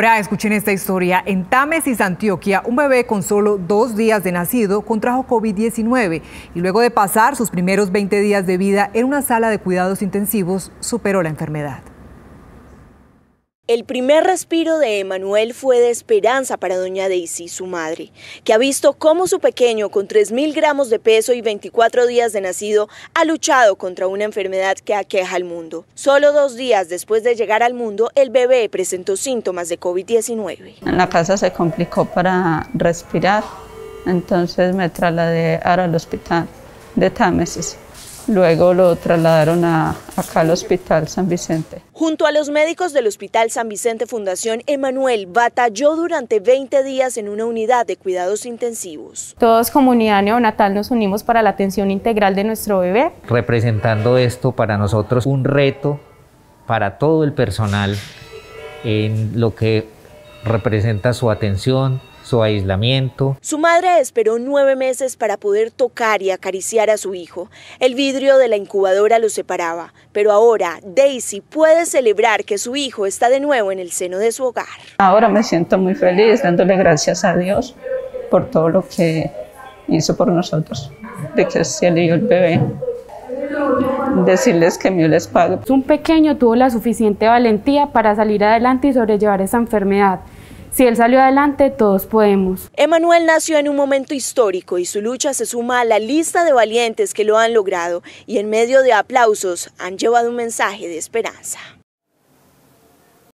Ahora escuchen esta historia. En Támesis, Antioquia, un bebé con solo dos días de nacido contrajo COVID-19 y luego de pasar sus primeros 20 días de vida en una sala de cuidados intensivos superó la enfermedad. El primer respiro de Emanuel fue de esperanza para doña Daisy, su madre, que ha visto cómo su pequeño, con 3.000 gramos de peso y 24 días de nacido, ha luchado contra una enfermedad que aqueja al mundo. Solo dos días después de llegar al mundo, el bebé presentó síntomas de COVID-19. En la casa se complicó para respirar, entonces me trasladé ahora al hospital de Támesis. Luego lo trasladaron a, acá al Hospital San Vicente. Junto a los médicos del Hospital San Vicente Fundación Emanuel, batalló durante 20 días en una unidad de cuidados intensivos. Todos comunidad neonatal nos unimos para la atención integral de nuestro bebé. Representando esto para nosotros un reto para todo el personal en lo que representa su atención, su aislamiento. Su madre esperó nueve meses para poder tocar y acariciar a su hijo. El vidrio de la incubadora lo separaba, pero ahora Daisy puede celebrar que su hijo está de nuevo en el seno de su hogar. Ahora me siento muy feliz dándole gracias a Dios por todo lo que hizo por nosotros, de que se le dio el bebé decirles que mío les pago. Un pequeño tuvo la suficiente valentía para salir adelante y sobrellevar esa enfermedad. Si él salió adelante, todos podemos. Emanuel nació en un momento histórico y su lucha se suma a la lista de valientes que lo han logrado y en medio de aplausos han llevado un mensaje de esperanza.